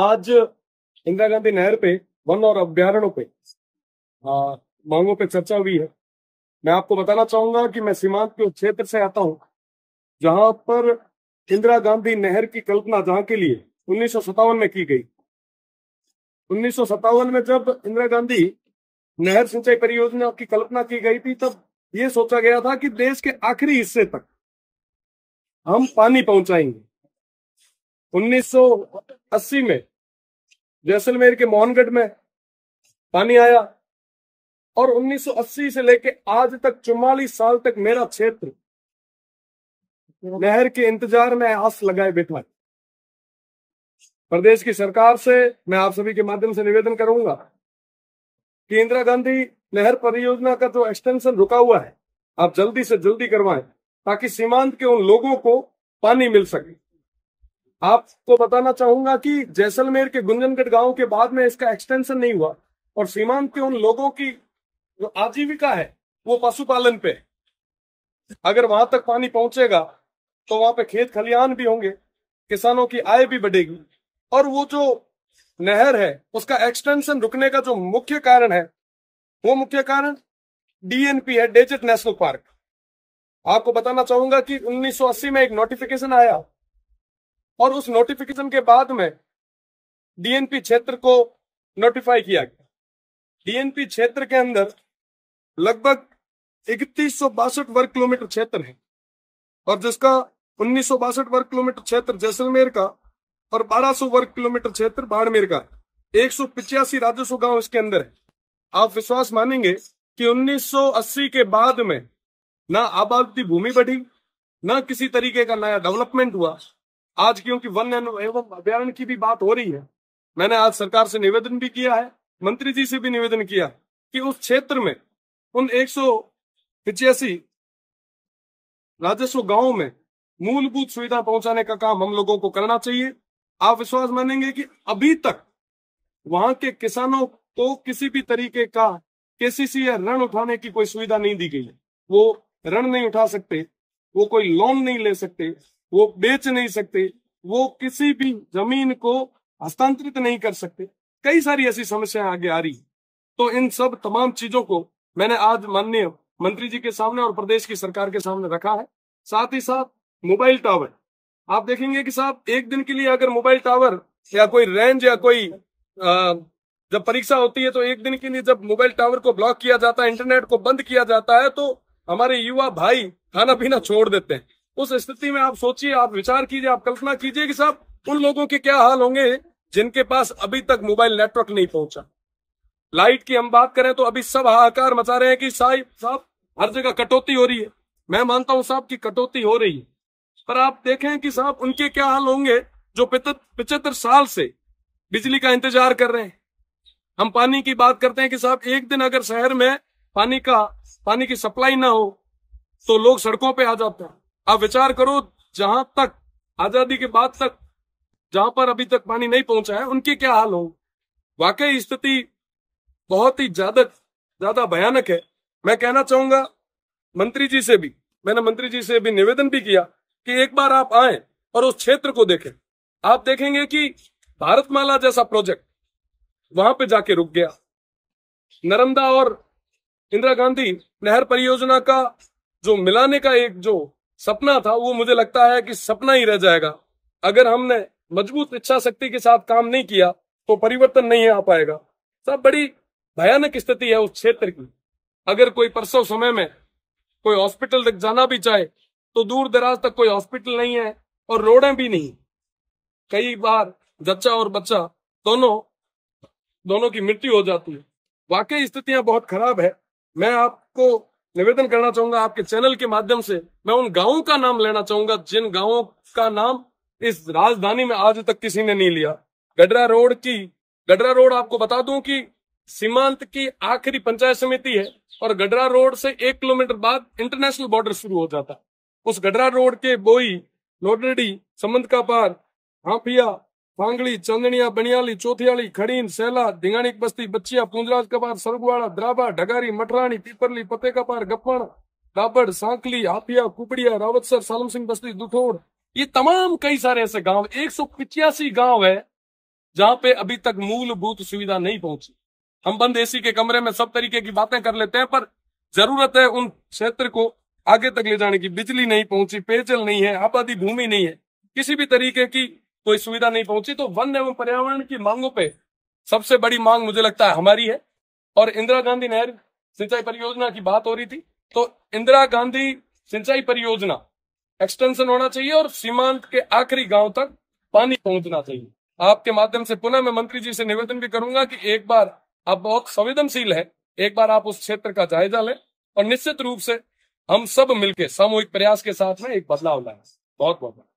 आज इंदिरा गांधी नहर पे वन और अभ्यारणों पे आ, मांगों पे चर्चा हुई है मैं आपको बताना चाहूंगा कि मैं सीमांत के क्षेत्र से आता हूं जहां पर इंदिरा गांधी नहर की कल्पना जहां के लिए उन्नीस में की गई उन्नीस में जब इंदिरा गांधी नहर सिंचाई परियोजना की कल्पना की गई थी तब ये सोचा गया था कि देश के आखिरी हिस्से तक हम पानी पहुंचाएंगे 1980 में जैसलमेर के मोहनगढ़ में पानी आया और 1980 से लेके आज तक चौवालीस साल तक मेरा क्षेत्र नहर के इंतजार में आस लगाए बैठा है प्रदेश की सरकार से मैं आप सभी के माध्यम से निवेदन करूंगा कि इंदिरा गांधी नहर परियोजना का जो एक्सटेंशन रुका हुआ है आप जल्दी से जल्दी करवाएं ताकि सीमांत के उन लोगों को पानी मिल सके आपको बताना चाहूंगा कि जैसलमेर के गुंजनगढ़ गांव के बाद में इसका एक्सटेंशन नहीं हुआ और सीमांत के उन लोगों की जो आजीविका है वो पशुपालन पे अगर वहां तक पानी पहुंचेगा तो वहां पे खेत खलियान भी होंगे किसानों की आय भी बढ़ेगी और वो जो नहर है उसका एक्सटेंशन रुकने का जो मुख्य कारण है वो मुख्य कारण डीएनपी है डेजर्ट नेशनल पार्क आपको बताना चाहूंगा कि 1980 में एक नोटिफिकेशन आया और उस नोटिफिकेशन के बाद में डीएनपी क्षेत्र को नोटिफाई किया गया डीएनपी क्षेत्र के अंदर लगभग इकतीस वर्ग किलोमीटर क्षेत्र है और जिसका उन्नीस वर्ग किलोमीटर क्षेत्र जैसलमेर का और 1200 वर्ग किलोमीटर क्षेत्र बाड़मेर का एक सौ पिचासी राजस्व गांव इसके अंदर है आप विश्वास मानेंगे कि 1980 के बाद में ना आबादी भूमि बढ़ी ना किसी तरीके का नया डेवलपमेंट हुआ आज क्योंकि वन एवं अभ्यारण की भी बात हो रही है मैंने आज सरकार से निवेदन भी किया है मंत्री जी से भी निवेदन किया कि उस क्षेत्र में उन एक राजस्व गांवों में मूलभूत सुविधा पहुंचाने का काम हम लोगों को करना चाहिए आप विश्वास मानेंगे कि अभी तक वहां के किसानों को किसी भी तरीके का केसीसी या ऋण उठाने की कोई सुविधा नहीं दी गई है वो ऋण नहीं उठा सकते वो कोई लोन नहीं ले सकते वो बेच नहीं सकते वो किसी भी जमीन को हस्तांतरित नहीं कर सकते कई सारी ऐसी समस्याएं आगे आ रही है तो इन सब तमाम चीजों को मैंने आज माननीय मंत्री जी के सामने और प्रदेश की सरकार के सामने रखा है साथ ही साथ मोबाइल टावर आप देखेंगे कि साहब एक दिन के लिए अगर मोबाइल टावर या कोई रेंज या कोई आ, जब परीक्षा होती है तो एक दिन के लिए जब मोबाइल टावर को ब्लॉक किया जाता है इंटरनेट को बंद किया जाता है तो हमारे युवा भाई खाना पीना छोड़ देते हैं उस स्थिति में आप सोचिए आप विचार कीजिए आप कल्पना कीजिए कि साहब उन लोगों के क्या हाल होंगे जिनके पास अभी तक मोबाइल नेटवर्क नहीं पहुंचा लाइट की हम बात करें तो अभी सब हाहाकार मचा रहे हैं कि साहब साहब हर जगह कटौती हो रही है मैं मानता हूं साहब की कटौती हो रही है पर आप देखें कि साहब उनके क्या हाल होंगे जो पिछहत्तर साल से बिजली का इंतजार कर रहे हैं हम पानी की बात करते हैं कि साहब एक दिन अगर शहर में पानी का पानी की सप्लाई ना हो तो लोग सड़कों पे आ जाते हैं आप विचार करो जहां तक आजादी के बाद तक जहां पर अभी तक पानी नहीं पहुंचा है उनके क्या हाल हो वाकई स्थिति बहुत ही ज्यादा ज्यादा भयानक है मैं कहना चाहूंगा मंत्री जी से भी मैंने मंत्री जी से भी निवेदन भी किया कि एक बार आप आए और उस क्षेत्र को देखें आप देखेंगे कि भारतमाला जैसा प्रोजेक्ट वहां पे जाके रुक गया नर्मदा और इंदिरा गांधी नहर परियोजना का जो मिलाने का एक जो सपना था वो मुझे लगता है कि सपना ही रह जाएगा अगर हमने मजबूत इच्छा शक्ति के साथ काम नहीं किया तो परिवर्तन नहीं आ पाएगा सब बड़ी भयानक स्थिति है उस क्षेत्र की अगर कोई परसों समय में कोई हॉस्पिटल तक जाना भी चाहे तो दूर दराज तक कोई हॉस्पिटल नहीं है और रोडे भी नहीं कई बार जच्चा और बच्चा दोनों दोनों की मृत्यु हो जाती है वाकई स्थितियां बहुत खराब है मैं आपको निवेदन करना चाहूंगा आपके चैनल के माध्यम से मैं उन गांवों का नाम लेना चाहूंगा जिन गांवों का नाम इस राजधानी में आज तक किसी ने नहीं लिया गडरा रोड की गडरा रोड आपको बता दूं कि सीमांत की आखिरी पंचायत समिति है और गडरा रोड से एक किलोमीटर बाद इंटरनेशनल बॉर्डर शुरू हो जाता उस गडरा रोड के बोई लोडरडी समंद का पार हाफिया ભાંગળી चंदनिया बनियाली चौथियाली खड़ीन सैला ધીંગાણીક बस्ती बच्चिया पूंजराज कपार सरगुआड़ा द्राबा ढगारी मटरानी पीपरली पते कपार ગપણ दाबड़ सांकली हाथिया कुपड़िया रावतसर सालम सिंह बस्ती दुठोड़ ये तमाम कई सारे ऐसे गांव एक सौ पिचासी गांव है जहां पे अभी तक मूलभूत सुविधा नहीं पहुंची हम बंद एसी के कमरे में सब तरीके की बातें कर लेते हैं पर जरूरत है उन क्षेत्र को आगे तक ले जाने की बिजली नहीं पहुंची पेयजल नहीं है आबादी भूमि नहीं है किसी भी तरीके की कोई सुविधा नहीं पहुंची तो वन एवं पर्यावरण की मांगों पे सबसे बड़ी मांग मुझे लगता है हमारी है और इंदिरा गांधी नहर सिंचाई परियोजना की बात हो रही थी तो इंदिरा गांधी सिंचाई परियोजना एक्सटेंशन होना चाहिए और सीमांत के आखिरी गांव तक पानी पहुंचना चाहिए आपके माध्यम से पुनः मैं मंत्री जी से निवेदन भी करूंगा कि एक बार आप बहुत संवेदनशील है एक बार आप उस क्षेत्र का जायजा लें और निश्चित रूप से हम सब मिलकर सामूहिक प्रयास के साथ में एक बदलाव लाए बहुत बहुत